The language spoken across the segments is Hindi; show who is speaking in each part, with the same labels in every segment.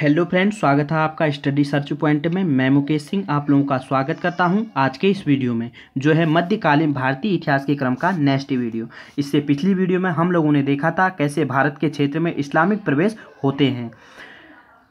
Speaker 1: हेलो फ्रेंड्स स्वागत है आपका स्टडी सर्च पॉइंट में मैं मुकेश सिंह आप लोगों का स्वागत करता हूं आज के इस वीडियो में जो है मध्यकालीन भारतीय इतिहास के क्रम का नेक्स्ट वीडियो इससे पिछली वीडियो में हम लोगों ने देखा था कैसे भारत के क्षेत्र में इस्लामिक प्रवेश होते हैं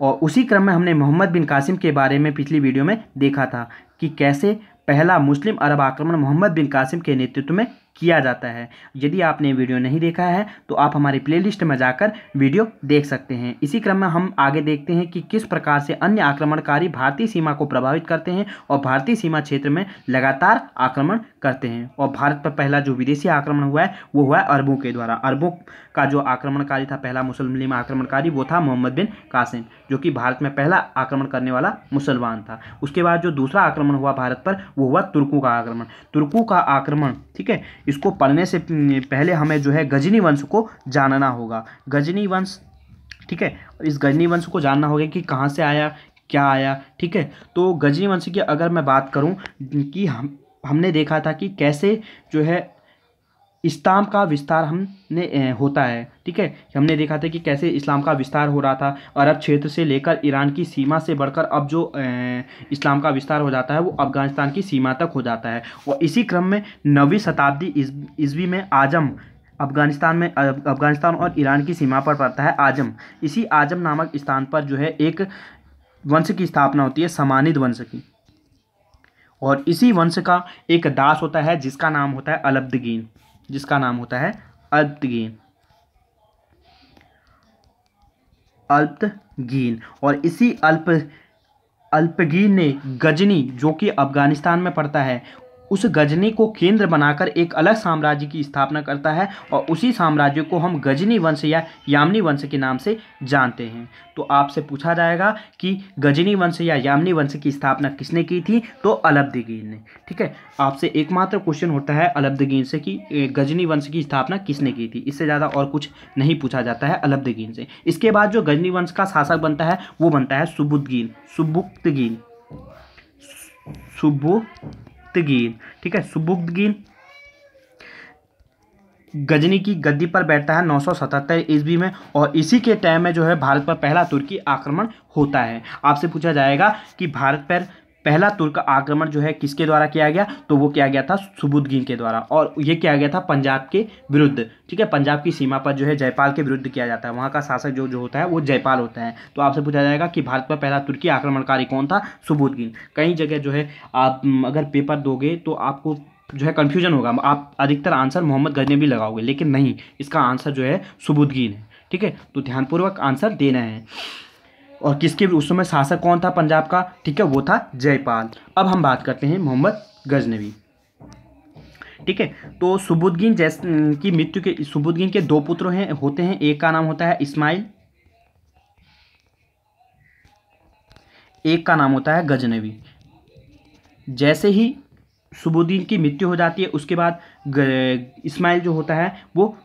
Speaker 1: और उसी क्रम में हमने मोहम्मद बिन कासिम के बारे में पिछली वीडियो में देखा था कि कैसे पहला मुस्लिम अरब आक्रमण मोहम्मद बिन कासिम के नेतृत्व में किया जाता है यदि आपने वीडियो नहीं देखा है तो आप हमारी प्लेलिस्ट में जाकर वीडियो देख सकते हैं इसी क्रम में हम आगे देखते हैं कि किस प्रकार से अन्य आक्रमणकारी भारतीय सीमा को प्रभावित करते हैं और भारतीय सीमा क्षेत्र में लगातार आक्रमण करते हैं और भारत पर पहला जो विदेशी आक्रमण हुआ है वो हुआ है अरबों के द्वारा अरबों का जो आक्रमणकारी था पहला मुस्लिम आक्रमणकारी वो था मोहम्मद बिन कासिम जो कि भारत में पहला आक्रमण करने वाला मुसलमान था उसके बाद जो दूसरा आक्रमण हुआ भारत पर वो हुआ तुर्कों का आक्रमण तुर्कों का आक्रमण ठीक है इसको पढ़ने से पहले हमें जो है गजनी वंश को जानना होगा गजनी वंश ठीक है इस गजनी वंश को जानना होगा कि कहाँ से आया क्या आया ठीक है तो गजनी वंश की अगर मैं बात करूँ कि हम हमने देखा था कि कैसे जो है इस्लाम का विस्तार हमने होता है ठीक है हमने देखा था कि कैसे इस्लाम का विस्तार हो रहा था अरब क्षेत्र से लेकर ईरान की सीमा से बढ़कर अब जो इस्लाम का विस्तार हो जाता है वो अफगानिस्तान की सीमा तक हो जाता है और इसी क्रम में नवीं शताब्दी ईस्वी में आजम अफगानिस्तान में अफगानिस्तान और ईरान की सीमा पर पड़ता है आजम इसी आजम नामक स्थान पर जो है एक वंश की स्थापना होती है समानित वंश की और इसी वंश का एक दास होता है जिसका नाम होता है अलब्दगीन जिसका नाम होता है अल्पगीन अल्पगीन और इसी अल्प अल्पगीन ने गजनी जो कि अफगानिस्तान में पड़ता है उस गजनी को केंद्र बनाकर एक अलग साम्राज्य की स्थापना करता है और उसी साम्राज्य को हम गजनी वंश या यामनी वंश के नाम से जानते हैं तो आपसे पूछा जाएगा कि गजनी वंश या यामनी वंश की स्थापना किसने की थी तो अलब्दगीन ने ठीक है आपसे एकमात्र क्वेश्चन होता है अलब्दगीन से कि गजनी वंश की स्थापना किसने की थी इससे ज़्यादा और कुछ नहीं पूछा जाता है अलब्दगीन से इसके बाद जो गजनी वंश का शासक बनता है वो बनता है सुबुद्गीन सुबुक्तगीन सुबु सुबुक्तगीन ठीक है सुबुक्तगीन गजनी की गद्दी पर बैठता है 977 ईस्वी में और इसी के टाइम में जो है भारत पर पहला तुर्की आक्रमण होता है आपसे पूछा जाएगा कि भारत पर पहला तुर्क आक्रमण जो है किसके द्वारा किया गया तो वो किया गया था सुबुद्गीन के द्वारा और ये किया गया था पंजाब के विरुद्ध ठीक है पंजाब की सीमा पर जो है जयपाल के विरुद्ध किया जाता है वहाँ का शासक जो जो होता है वो जयपाल होता है तो आपसे पूछा जाएगा कि भारत पर पहला तुर्की आक्रमणकारी कौन था सुबुद्गीन कई जगह जो है आप अगर पेपर दोगे तो आपको जो है कन्फ्यूजन होगा आप अधिकतर आंसर मोहम्मद भी लगाओगे लेकिन नहीं इसका आंसर जो है सुबुद्गीन है ठीक है तो ध्यानपूर्वक आंसर देना है और किसके उस समय शासक कौन था पंजाब का ठीक है वो था जयपाल अब हम बात करते हैं मोहम्मद गजनवी ठीक है तो सुबुद्दीन जैस की मृत्यु के सुबुद्दीन के दो पुत्र हैं होते हैं एक का नाम होता है इस्माइल एक का नाम होता है गजनवी जैसे ही सुबुद्दीन की मृत्यु हो जाती है उसके बाद इस्माइल जो होता है वो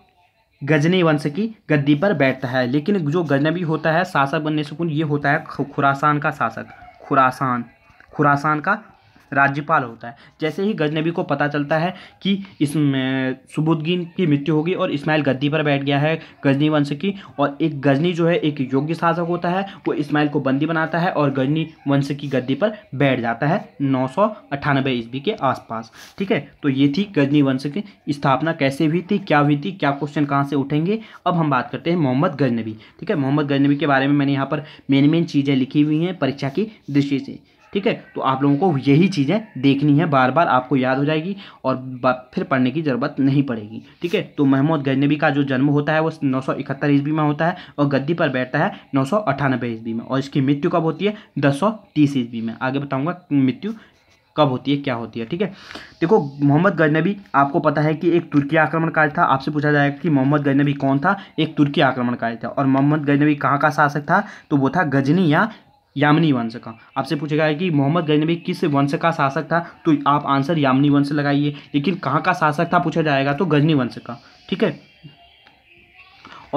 Speaker 1: गजनी वंश की गद्दी पर बैठता है लेकिन जो गजनबी होता है शासक बनने से पूर्व ये होता है खुरासान का शासक खुरासान खुरासान का राज्यपाल होता है जैसे ही गजनबी को पता चलता है कि इस सुबुद्दीन की मृत्यु होगी और इस्माइल गद्दी पर बैठ गया है गजनी वंश की और एक गजनी जो है एक योग्य शासक होता है वो इस्माइल को बंदी बनाता है और गजनी वंश की गद्दी पर बैठ जाता है नौ सौ ईस्वी के आसपास ठीक है तो ये थी गजनी वंश की स्थापना कैसे हुई थी क्या हुई थी क्या क्वेश्चन कहाँ से उठेंगे अब हम बात करते हैं मोहम्मद गजनबी ठीक है मोहम्मद गजनबी के बारे में मैंने यहाँ पर मेन मेन चीज़ें लिखी हुई हैं परीक्षा की दृष्टि से ठीक है तो आप लोगों को यही चीज़ें देखनी है बार बार आपको याद हो जाएगी और फिर पढ़ने की ज़रूरत नहीं पड़ेगी ठीक है तो महमूद गजनबी का जो जन्म होता है वो नौ सौ इकहत्तर ईस्वी में होता है और गद्दी पर बैठता है नौ सौ अठानबे ईस्वी में और इसकी मृत्यु कब होती है दस सौ तीस ईस्वी में आगे बताऊँगा मृत्यु कब होती है क्या होती है ठीक है देखो मोहम्मद गजनबी आपको पता है कि एक तुर्की आक्रमणकाल था आपसे पूछा जाएगा कि मोहम्मद गजनबी कौन था एक तुर्की आक्रमणकाल था और मोहम्मद गजनबी कहाँ का शासक था तो वो था गजनी या यामनी वंश का आपसे पूछेगा कि मोहम्मद गजनबी किस वंश का शासक था तो आप आंसर यामनी वंश लगाइए लेकिन कहाँ का शासक था पूछा जाएगा तो गजनी वंश का ठीक है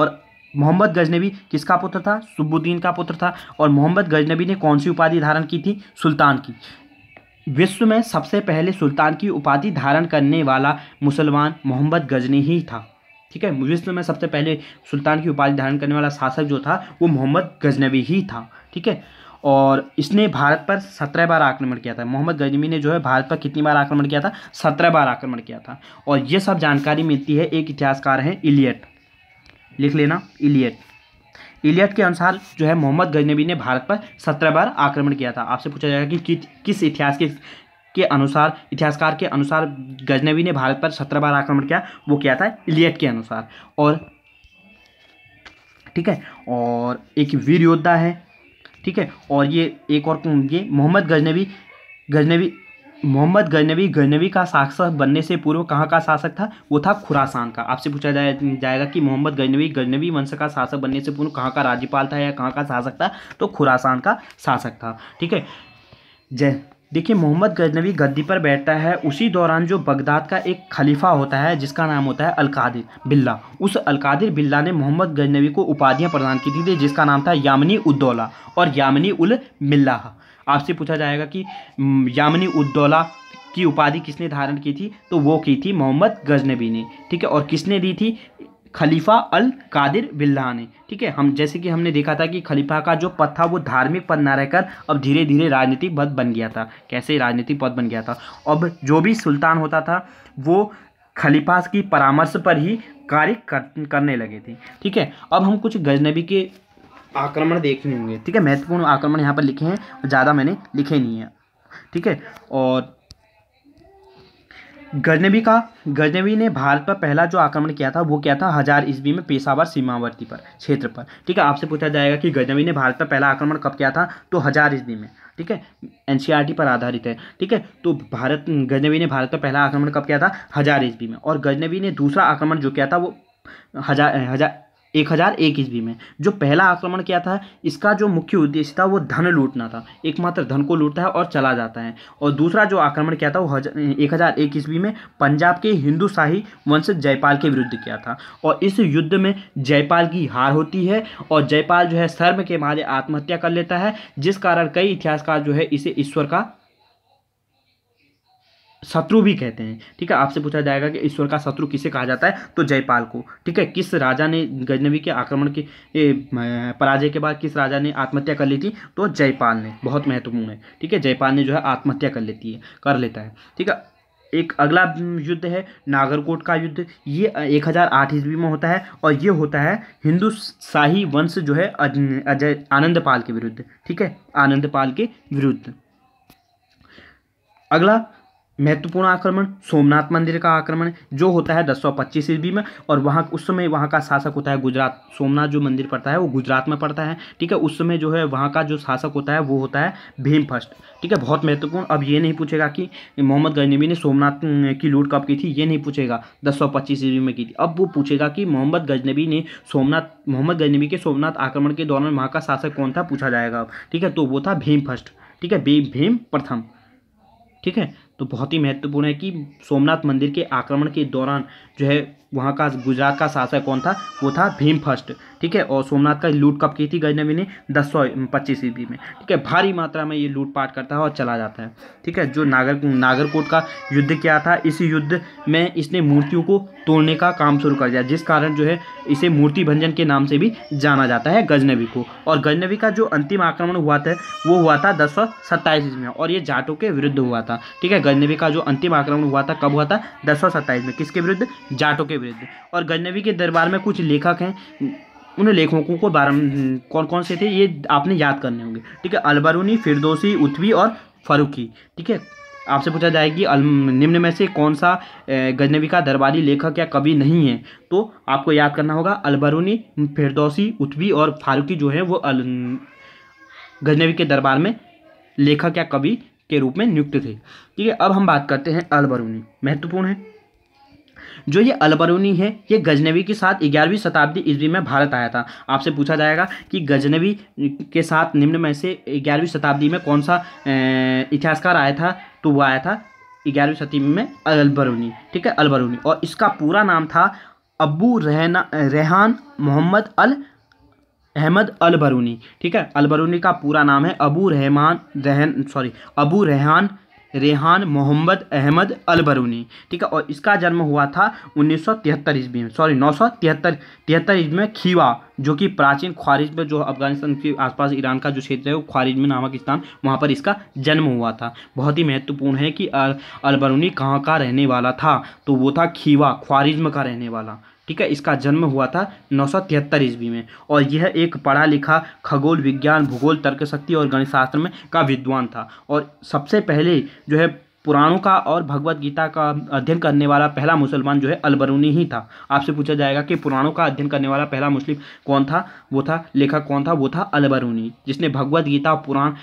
Speaker 1: और मोहम्मद गजनबी किसका पुत्र था सुबुद्दीन का पुत्र था और मोहम्मद गजनबी ने कौन सी उपाधि धारण की थी सुल्तान की विश्व में सबसे पहले सुल्तान की उपाधि धारण करने वाला मुसलमान मोहम्मद गजनी ही था ठीक है विश्व में सबसे पहले सुल्तान की उपाधि धारण करने वाला शासक जो था वो मोहम्मद गजनबी ही था ठीक है और इसने भारत पर सत्रह बार आक्रमण किया था मोहम्मद गजमी ने जो है भारत पर कितनी बार आक्रमण किया था सत्रह बार आक्रमण किया था और ये सब जानकारी मिलती है एक इतिहासकार हैं इलियट लिख लेना इलियट इलियट के अनुसार जो है मोहम्मद गजनबी ने भारत पर सत्रह बार आक्रमण किया था आपसे पूछा जाएगा कि, कि किस इतिहास के के अनुसार इतिहासकार के अनुसार गजनबी ने भारत पर सत्रह बार आक्रमण किया वो किया था इलियट के अनुसार और ठीक है और एक वीर योद्धा है ठीक है और ये एक और ये मोहम्मद गजनबी गजनबी मोहम्मद गजनबी गजनबी का शासक बनने से पूर्व कहाँ का शासक था वो था खुरासान का आपसे पूछा जाए, जाएगा कि मोहम्मद गजनबी गजनबी वंश का शासक बनने से पूर्व कहाँ का राज्यपाल था या कहाँ का शासक था तो खुरासान का शासक था ठीक है जय देखिए मोहम्मद गजनवी गद्दी पर बैठता है उसी दौरान जो बगदाद का एक खलीफा होता है जिसका नाम होता है अलकादिर बिल्ला उस अलकादिर बिल्ला ने मोहम्मद गजनवी को उपाधियां प्रदान की थी जिसका नाम था यामिनी उद्दौला और यामिनी उल मिल्ला आपसे पूछा जाएगा कि यामिनी उद्दौला की उपाधि किसने धारण की थी तो वो की थी मोहम्मद गजनबी ने ठीक है और किसने दी थी खलीफा अल कादिर बिल्ला ने ठीक है हम जैसे कि हमने देखा था कि खलीफा का जो पद था वो धार्मिक पद ना रहकर अब धीरे धीरे राजनीतिक पद बन गया था कैसे राजनीतिक पद बन गया था अब जो भी सुल्तान होता था वो खलीफा की परामर्श पर ही कार्य कर, करने लगे थे ठीक है अब हम कुछ गजनबी के आक्रमण देखने होंगे ठीक है महत्वपूर्ण आक्रमण यहाँ पर लिखे हैं ज़्यादा मैंने लिखे नहीं हैं ठीक है और गजनबी का गजनबी ने भारत पर पहला जो आक्रमण किया था वो क्या था हजार ईस्वी में पेशावर सीमावर्ती पर क्षेत्र पर ठीक है आपसे पूछा जाएगा कि गजनबी ने भारत पर पहला आक्रमण कब किया था तो हजार ईस्वी में ठीक है एनसीईआरटी पर आधारित है ठीक है तो भारत गजनबी ने भारत पर पहला आक्रमण कब किया था हजार ईस्वी में और गजनबी ने दूसरा आक्रमण जो किया था वो हजार हजार एक हज़ार एक ईस्वी में जो पहला आक्रमण किया था इसका जो मुख्य उद्देश्य था वो धन लूटना था एकमात्र धन को लूटता है और चला जाता है और दूसरा जो आक्रमण किया था वो हज, एक हज़ार एक ईस्वी में पंजाब के हिंदू शाही वंश जयपाल के विरुद्ध किया था और इस युद्ध में जयपाल की हार होती है और जयपाल जो है शर्म के मारे आत्महत्या कर लेता है जिस कारण कई इतिहासकार जो है इसे ईश्वर का शत्रु भी कहते हैं ठीक है आपसे पूछा जाएगा कि ईश्वर का शत्रु किसे कहा जाता है तो जयपाल को ठीक है किस राजा ने गजनवी के आक्रमण के पराजय के बाद किस राजा ने आत्महत्या कर ली थी तो जयपाल ने बहुत महत्वपूर्ण है ठीक है जयपाल ने जो है आत्महत्या कर लेती है कर लेता है ठीक है एक अगला युद्ध है नागरकोट का युद्ध ये एक हज़ार ईस्वी में होता है और ये होता है हिंदू शाही वंश जो है अजय आनंदपाल के विरुद्ध ठीक है आनंदपाल के विरुद्ध अगला महत्वपूर्ण आक्रमण सोमनाथ मंदिर का आक्रमण जो होता है पच्चीस ईस्वी में और वहाँ उस समय वहाँ का शासक होता है गुजरात सोमनाथ जो मंदिर पड़ता है वो गुजरात में पड़ता है ठीक है उस समय जो है वहाँ का जो शासक होता है वो होता है भीम फर्स्ट ठीक है बहुत महत्वपूर्ण अब ये नहीं पूछेगा कि मोहम्मद गजनबी ने सोमनाथ की लूट कब की थी ये नहीं पूछेगा दस सौ ईस्वी में की थी अब वो पूछेगा कि मोहम्मद गजनबी ने सोमनाथ मोहम्मद गजनबी के सोमनाथ आक्रमण के दौरान वहाँ का शासक कौन था पूछा जाएगा ठीक है तो वो था भीम फर्स्ट ठीक है भीम प्रथम ठीक है तो बहुत ही महत्वपूर्ण है कि सोमनाथ मंदिर के आक्रमण के दौरान जो है वहाँ का गुजरात का शासक कौन था वो था भीम फर्स्ट ठीक है और सोमनाथ का लूट कब की थी गजनवी ने दस सौ पच्चीस ईस्वी में ठीक है भारी मात्रा में ये लूटपाट करता है और चला जाता है ठीक है जो नागर नागरकोट का युद्ध क्या था इस युद्ध में इसने मूर्तियों को तोड़ने का काम शुरू कर दिया जिस कारण जो है इसे मूर्ति भंजन के नाम से भी जाना जाता है गजनवी को और गजनवी का जो अंतिम आक्रमण हुआ था वो हुआ था दस सौ सत्ताईस ईस्वी में और ये जाटों के विरुद्ध हुआ था ठीक है गजनवी का जो अंतिम आक्रमण हुआ था कब हुआ था दस सौ सत्ताईस में किसके विरुद्ध जाटों के वृद्ध और गजनवी के दरबार में कुछ लेखक हैं उन लेखकों को बारह कौन कौन से थे ये आपने याद करने होंगे ठीक है अलबरूनी फिरदोसी उथवी और फरूकी ठीक है आपसे पूछा जाएगी निम्न में से कौन सा गजनवी का दरबारी लेखक या कवि नहीं है तो आपको याद करना होगा अलबरूनी फिरदौसी उथवी और फारूकी जो है वो अल गजनवी के दरबार में लेखक या कवि के रूप में नियुक्त थे ठीक है अब हम बात करते हैं अलबरूनी महत्वपूर्ण है जो ये अलबरूनी है ये गजनवी के साथ ग्यारहवीं शताब्दी ईस्वी में भारत आया था आपसे पूछा जाएगा कि गजनवी के साथ निम्न में से ग्यारहवीं शताब्दी में कौन सा इतिहासकार आया था तो वह आया था ग्यारहवीं शताब्दी में अलबरूनी ठीक है अलबरूनी और इसका पूरा नाम था अबू रहना रेहान मोहम्मद अल अहमद अलबरूनी ठीक है अलबरूनी का पूरा नाम है Abu Rahman Rahan sorry Abu Rehan Rehan Mohammad Ahmad Alberuni ठीक है और इसका जन्म हुआ था उन्नीस सौ तिहत्तर ईस्वी में सॉरी नौ सौ तिहत्तर तिहत्तर ईस्वी में खीवा जो कि प्राचीन ख्वारिज में जो अफगानिस्तान के आसपास ईरान का जो क्षेत्र है वो ख्वारिज में नामक स्थान वहाँ पर इसका जन्म हुआ था बहुत ही महत्वपूर्ण है कि अलबरूनी कहाँ का रहने वाला था तो वो था खीवा ख्वारिज्म का रहने वाला ठीक है इसका जन्म हुआ था नौ सौ तिहत्तर ईस्वी में और यह एक पढ़ा लिखा खगोल विज्ञान भूगोल तर्कशक्ति और गणित शास्त्र में का विद्वान था और सबसे पहले जो है पुराणों का और भगवत गीता का अध्ययन करने वाला पहला मुसलमान जो है अलबरूनी ही था आपसे पूछा जाएगा कि पुराणों का अध्ययन करने वाला पहला मुस्लिम कौन था वो था लेखक कौन था वो था अलबरूनी जिसने भगवत गीता पुराण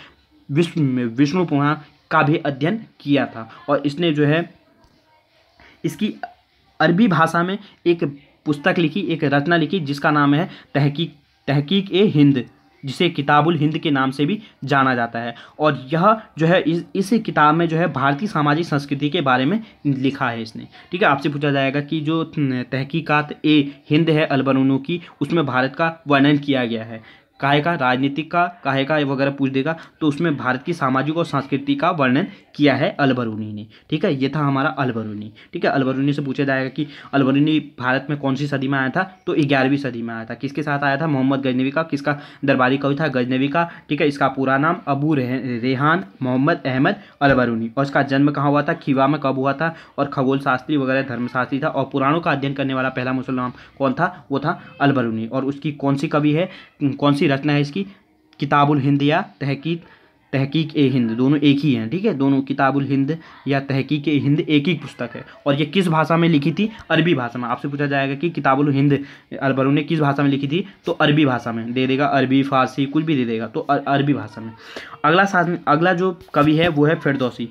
Speaker 1: विश्व में विष्णु पुराण का भी अध्ययन किया था और इसने जो है इसकी अरबी भाषा में एक पुस्तक लिखी एक रचना लिखी जिसका नाम है तहकीक तहकीक ए हिंद जिसे किताबुल हिंद के नाम से भी जाना जाता है और यह जो है इस इस किताब में जो है भारतीय सामाजिक संस्कृति के बारे में लिखा है इसने ठीक है आपसे पूछा जाएगा कि जो तहकीकात ए हिंद है अलबरूनों की उसमें भारत का वर्णन किया गया है काहे का राजनीतिक का काहे का वगैरह पूछ देगा तो उसमें भारत की सामाजिक और सांस्कृतिक का वर्णन किया है अलबरूनी ने ठीक है ये था हमारा अलबरूनी ठीक है अलबरूनी से पूछा जाएगा कि अलबरूनी भारत में कौन सी सदी में आया था तो ग्यारहवीं सदी में आया था किसके साथ आया था मोहम्मद गजनवी का किसका दरबारी कवि था गजनवी का ठीक है इसका पूरा नाम अबू रेह, रेहान मोहम्मद अहमद अलबरूनी और इसका जन्म कहाँ हुआ था खिवा में कब हुआ था और खगोल शास्त्री वगैरह धर्मशास्त्री था और पुराणों का अध्ययन करने वाला पहला मुसलमान कौन था वो था अलबरूनी और उसकी कौन सी कवि है कौन सी की रचना है इसकी किताबुल हिंद या तहकीक तहकीक ए हिंद दोनों एक ही हैं ठीक है दोनों किताबुल हिंद या तहकीक ए हिंद एक ही पुस्तक है और ये किस भाषा में लिखी थी अरबी भाषा में आपसे पूछा जाएगा कि किताबुल हिंद अरबरों ने किस भाषा में लिखी थी तो अरबी भाषा में दे देगा अरबी फारसी कुछ भी दे देगा तो अरबी भाषा में अगला साथ अगला जो कवि है वो है फिरदौसी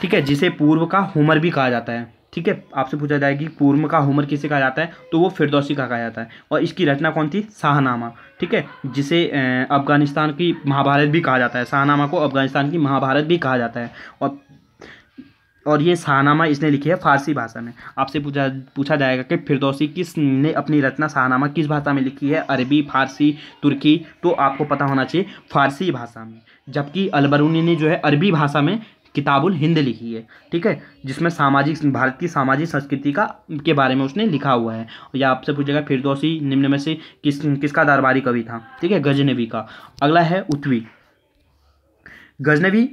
Speaker 1: ठीक है जिसे पूर्व का हुमर भी कहा जाता है ठीक है आपसे पूछा जाएगी पूर्व का होमर किसे कहा जाता है तो वो फिरदौसी का कहा जाता है और इसकी रचना कौन थी शाहनामा ठीक है जिसे अफगानिस्तान की महाभारत भी कहा जाता है शाहनामा को अफगानिस्तान की महाभारत भी कहा जाता है और और ये शाहनामा इसने लिखी है फारसी भाषा में आपसे पूछा पूछा जाएगा कि फिरदौसी किस ने अपनी रचना शाहनामा किस भाषा में लिखी है अरबी फारसी तुर्की तो आपको पता होना चाहिए फारसी भाषा में जबकि अलबरूनी ने जो है अरबी भाषा में किताबुल हिंद लिखी है ठीक है जिसमें सामाजिक भारत की सामाजिक संस्कृति का के बारे में उसने लिखा हुआ है या आपसे पूछेगा फिरदौसी निम्न में से किस किसका दरबारी कवि था ठीक है गजनवी का अगला है उत्वी गजनवी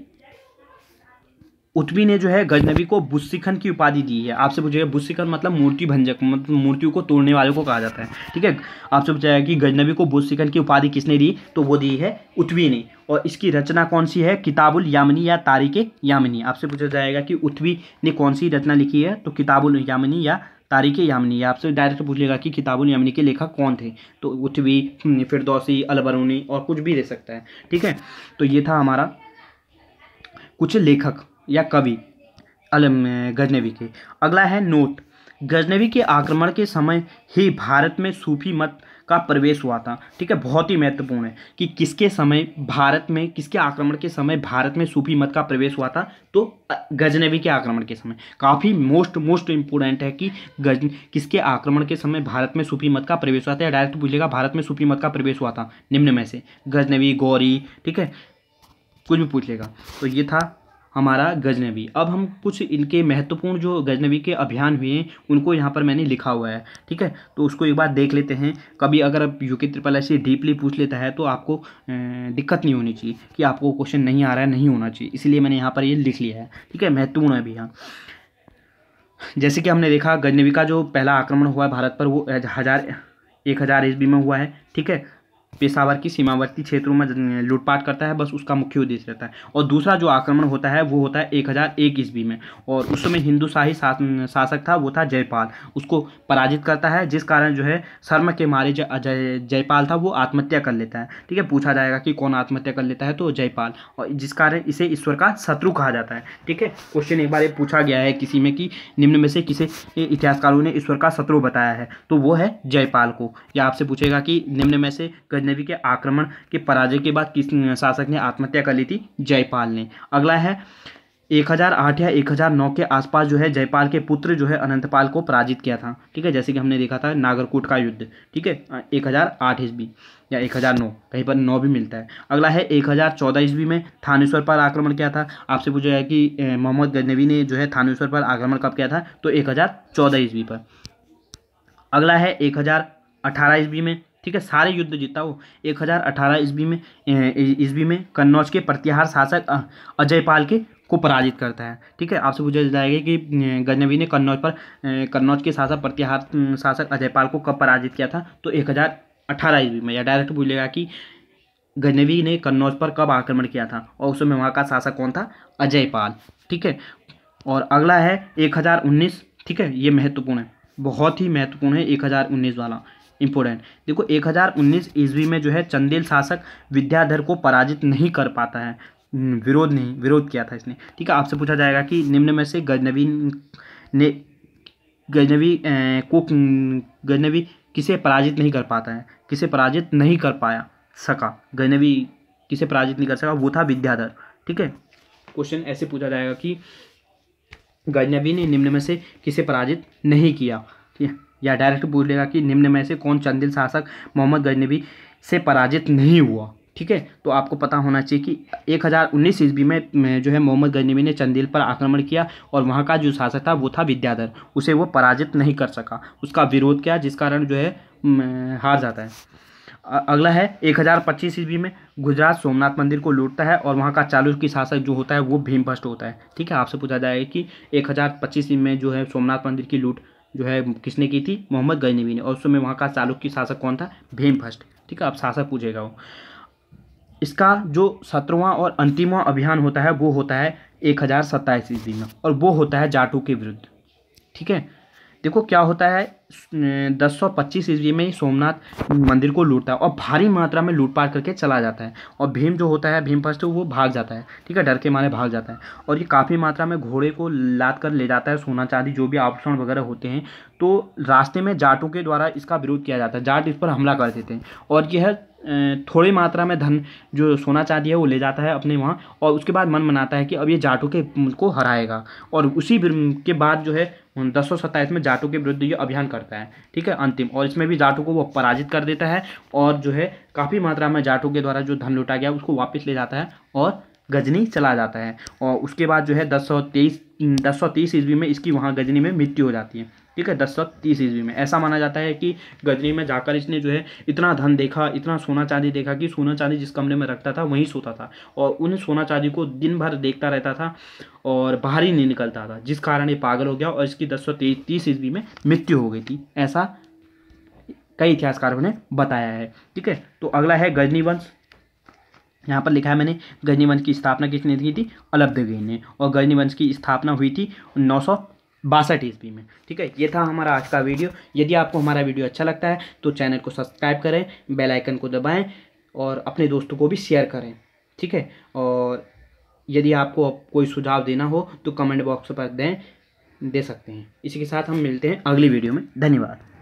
Speaker 1: उत्वी ने जो है गजनबी को बुस्सिखन की उपाधि दी है आपसे पूछेगा बुस्सिखन मतलब मूर्ति भंजक मतलब मूर्तियों को तोड़ने वाले को कहा जाता है ठीक है आपसे पूछाएगा कि गजनबी को बुस्सिखन की उपाधि किसने दी तो वो दी है उत्वी ने और इसकी रचना कौन सी है किताबुल यामिनी या तारीख यामिनी आपसे पूछा जाएगा कि उत्वी ने कौन सी रचना लिखी है तो किताबुल यामिनी या तारीख यामिनी आपसे डायरेक्ट पूछ लेगा कि किताबुल यामिनी के लेखक कौन थे तो उथवी हम्म, फिरदौसी अलबरूनी और कुछ भी दे सकता है ठीक है तो ये था हमारा कुछ लेखक या कवि अलम गजनवी के अगला है नोट गजनवी के आक्रमण के समय ही भारत में सूफी मत का प्रवेश हुआ था ठीक है बहुत ही महत्वपूर्ण है कि किसके समय भारत में किसके आक्रमण के समय भारत में सूफी मत का प्रवेश हुआ था तो गजनवी के आक्रमण के समय काफ़ी मोस्ट मोस्ट इम्पोर्टेंट है कि गज किसके आक्रमण के समय भारत में सूफी मत का प्रवेश हुआ था डायरेक्ट पूछेगा भारत में सूफी मत का प्रवेश हुआ था निम्न में से गजनवी गौरी ठीक है कुछ भी पूछ लेगा तो ये था हमारा गजनवी अब हम कुछ इनके महत्वपूर्ण जो गजनवी के अभियान हुए हैं उनको यहाँ पर मैंने लिखा हुआ है ठीक है तो उसको एक बार देख लेते हैं कभी अगर आप यू के ट्रिपल एस डीपली पूछ लेता है तो आपको दिक्कत नहीं होनी चाहिए कि आपको क्वेश्चन नहीं आ रहा है नहीं होना चाहिए इसलिए मैंने यहाँ पर ये लिख लिया है ठीक है महत्वपूर्ण अभियान जैसे कि हमने देखा गजनवी का जो पहला आक्रमण हुआ है भारत पर वो हजार एक हज़ार ईस्वी में हुआ है ठीक है पेशावर की सीमावर्ती क्षेत्रों में लूटपाट करता है बस उसका मुख्य उद्देश्य रहता है और दूसरा जो आक्रमण होता है वो होता है एक हज़ार एक ईस्वी में और उस समय हिंदू शाही शासक था वो था जयपाल उसको पराजित करता है जिस कारण जो है शर्म के मारे जयपाल था वो आत्महत्या कर लेता है ठीक है पूछा जाएगा कि कौन आत्महत्या कर लेता है तो जयपाल और जिस कारण इसे ईश्वर का शत्रु कहा जाता है ठीक है क्वेश्चन एक बार पूछा गया है किसी में कि निम्न में से किसे इतिहासकारों ने ईश्वर का शत्रु बताया है तो वो है जयपाल को या आपसे पूछेगा कि निम्न में से गजनवी के आक्रमण के पराजय के बाद किस शासक ने आत्महत्या कर ली थी जयपाल ने अगला है 1008 या 1009 के आसपास जो है जयपाल के पुत्र जो है अनंतपाल को पराजित किया था ठीक है जैसे कि हमने देखा था नागरकोट का युद्ध ठीक है 1008 हज़ार ईस्वी या 1009 कहीं पर नौ भी मिलता है अगला है 1014 ईस्वी में थानेश्वर पर आक्रमण किया था आपसे पूछा गया कि मोहम्मद गजनवी ने जो है थानेश्वर पर आक्रमण कब किया था तो एक ईस्वी पर अगला है एक ईस्वी में ठीक है सारे युद्ध जीता वो एक हज़ार अठारह ईस्वी में ईस्वी में कन्नौज के प्रत्याहार शासक अजयपाल के को पराजित करता है ठीक है आपसे पूछा जाएगा कि गजनवी ने कन्नौज पर कन्नौज के शासक प्रत्याहार शासक अजयपाल को कब पराजित किया था तो एक हज़ार अठारह ईस्वी में या डायरेक्ट बोलेगा कि गजनवी ने कन्नौज पर कब आक्रमण किया था और उस समय वहाँ का शासक कौन था अजयपाल ठीक है और अगला है एक हज़ार उन्नीस ठीक है ये महत्वपूर्ण है बहुत ही महत्वपूर्ण है एक हज़ार उन्नीस वाला इंपोर्टेंट देखो 1019 ईस्वी में जो है चंदेल शासक विद्याधर को पराजित नहीं कर पाता है विरोध नहीं विरोध किया था इसने ठीक है आपसे पूछा जाएगा कि निम्न में से गजनवी ने गजनवी को गजनवी किसे पराजित नहीं कर पाता है किसे पराजित नहीं कर पाया सका गजनवी किसे पराजित नहीं कर सका वो था विद्याधर ठीक है क्वेश्चन ऐसे पूछा जाएगा कि गजनवी ने निम्न में से किसे पराजित नहीं किया ठीक है या डायरेक्ट पूछ लेगा कि निम्न में से कौन चंदिल शासक मोहम्मद गजनबी से पराजित नहीं हुआ ठीक है तो आपको पता होना चाहिए कि 1019 ईस्वी में जो है मोहम्मद गजनबी ने चंदील पर आक्रमण किया और वहाँ का जो शासक था वो था विद्याधर उसे वो पराजित नहीं कर सका उसका विरोध किया जिस कारण जो है हार जाता है अगला है 1025 ईस्वी में गुजरात सोमनाथ मंदिर को लूटता है और वहाँ का चालू की शासक जो होता है वो भीमभष्ट होता है ठीक है आपसे पूछा जाएगा कि एक ईस्वी में जो है सोमनाथ मंदिर की लूट जो है किसने की थी मोहम्मद गजनवी ने और उस समय वहाँ का चालुक्य शासक कौन था भीम फर्स्ट ठीक है अब शासक पूछेगा वो इसका जो सत्रहवां और अंतिमवा अभियान होता है वो होता है एक हज़ार सत्ताईस ईस्वी में और वो होता है जाटू के विरुद्ध ठीक है देखो क्या होता है दस सौ पच्चीस ईस्वी में सोमनाथ मंदिर को लूटता है और भारी मात्रा में लूटपाट करके चला जाता है और भीम जो होता है भीम फर्स्ट वो भाग जाता है ठीक है डर के मारे भाग जाता है और ये काफ़ी मात्रा में घोड़े को लाद कर ले जाता है सोना चांदी जो भी आभूषण वगैरह होते हैं तो रास्ते में जाटों के द्वारा इसका विरोध किया जाता है जाट इस पर हमला कर देते हैं और यह थोड़ी मात्रा में धन जो सोना चांदी है वो ले जाता है अपने वहाँ और उसके बाद मन मनाता है कि अब ये जाटों के को हराएगा और उसी के बाद जो है दस सौ सत्ताईस में जाटों के विरुद्ध ये अभियान करता है ठीक है अंतिम और इसमें भी जाटों को वो पराजित कर देता है और जो है काफ़ी मात्रा में जाटों के द्वारा जो धन लुटा गया उसको वापस ले जाता है और गजनी चला जाता है और उसके बाद जो है दस सौ तेईस दस सौ तीस ईस्वी में इसकी वहाँ गजनी में मृत्यु हो जाती है ठीक है दस सौ तीस ईस्वी में ऐसा माना जाता है कि गजनी में जाकर इसने जो है इतना धन देखा इतना सोना चांदी देखा कि सोना चांदी जिस कमरे में रखता था वहीं सोता था और उन सोना चांदी को दिन भर देखता रहता था और बाहर ही नहीं निकलता था जिस कारण ये पागल हो गया और इसकी दस सौ तीस ईस्वी में मृत्यु हो गई थी ऐसा कई इतिहासकारों ने बताया है ठीक है तो अगला है गजनी वंश यहाँ पर लिखा है मैंने गजनी वंश की स्थापना किसने की थी अलब्धगई ने और गजनी वंश की स्थापना हुई थी नौ सौ बासठ ईस्वी में ठीक है ये था हमारा आज का वीडियो यदि आपको हमारा वीडियो अच्छा लगता है तो चैनल को सब्सक्राइब करें बेल आइकन को दबाएं और अपने दोस्तों को भी शेयर करें ठीक है और यदि आपको कोई सुझाव देना हो तो कमेंट बॉक्स पर दें दे सकते हैं इसी के साथ हम मिलते हैं अगली वीडियो में धन्यवाद